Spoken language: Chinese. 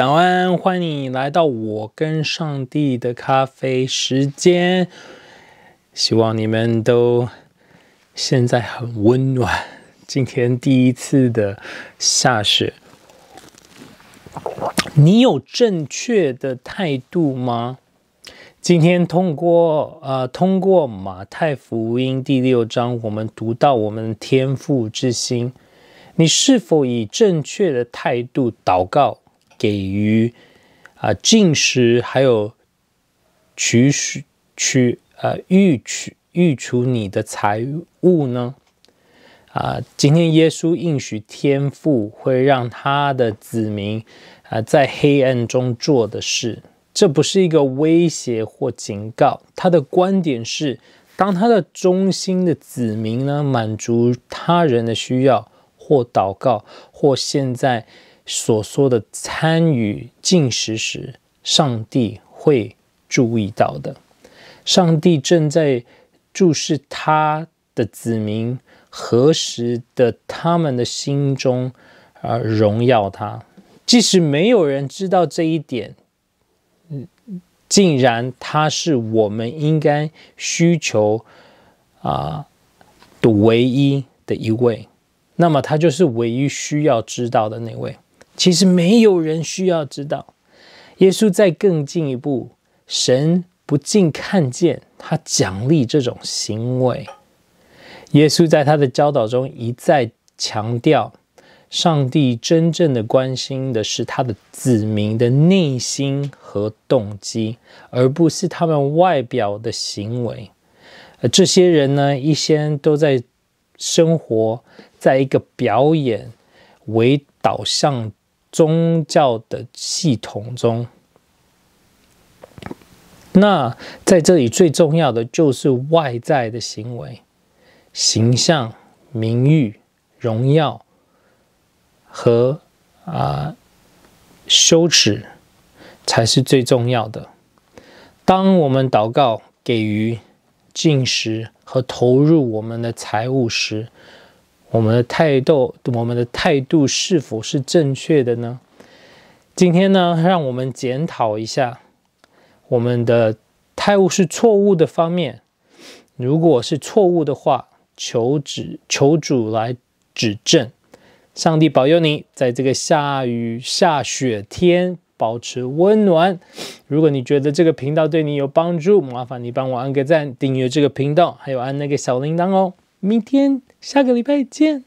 早安，欢迎你来到我跟上帝的咖啡时间。希望你们都现在很温暖。今天第一次的下雪，你有正确的态度吗？今天通过呃，通过马太福音第六章，我们读到我们天赋之心，你是否以正确的态度祷告？给予啊，进食还有取取呃，欲取欲除你的财物呢？啊，今天耶稣应许天赋会让他的子民啊，在黑暗中做的事，这不是一个威胁或警告。他的观点是，当他的忠心的子民呢，满足他人的需要，或祷告，或现在。所说的参与进食时，上帝会注意到的。上帝正在注视他的子民何时的他们的心中，而荣耀他。即使没有人知道这一点，嗯，既然他是我们应该需求啊的唯一的一位，那么他就是唯一需要知道的那位。其实没有人需要知道，耶稣在更进一步，神不仅看见他奖励这种行为。耶稣在他的教导中一再强调，上帝真正的关心的是他的子民的内心和动机，而不是他们外表的行为。而这些人呢，一些都在生活在一个表演为导向。宗教的系统中，那在这里最重要的就是外在的行为、形象、名誉、荣耀和啊羞耻才是最重要的。当我们祷告、给予、进食和投入我们的财物时。我们的态度，我们的态度是否是正确的呢？今天呢，让我们检讨一下我们的态度是错误的方面。如果是错误的话，求指求主来指正。上帝保佑你，在这个下雨下雪天保持温暖。如果你觉得这个频道对你有帮助，麻烦你帮我按个赞，订阅这个频道，还有按那个小铃铛哦。明天，下个礼拜见。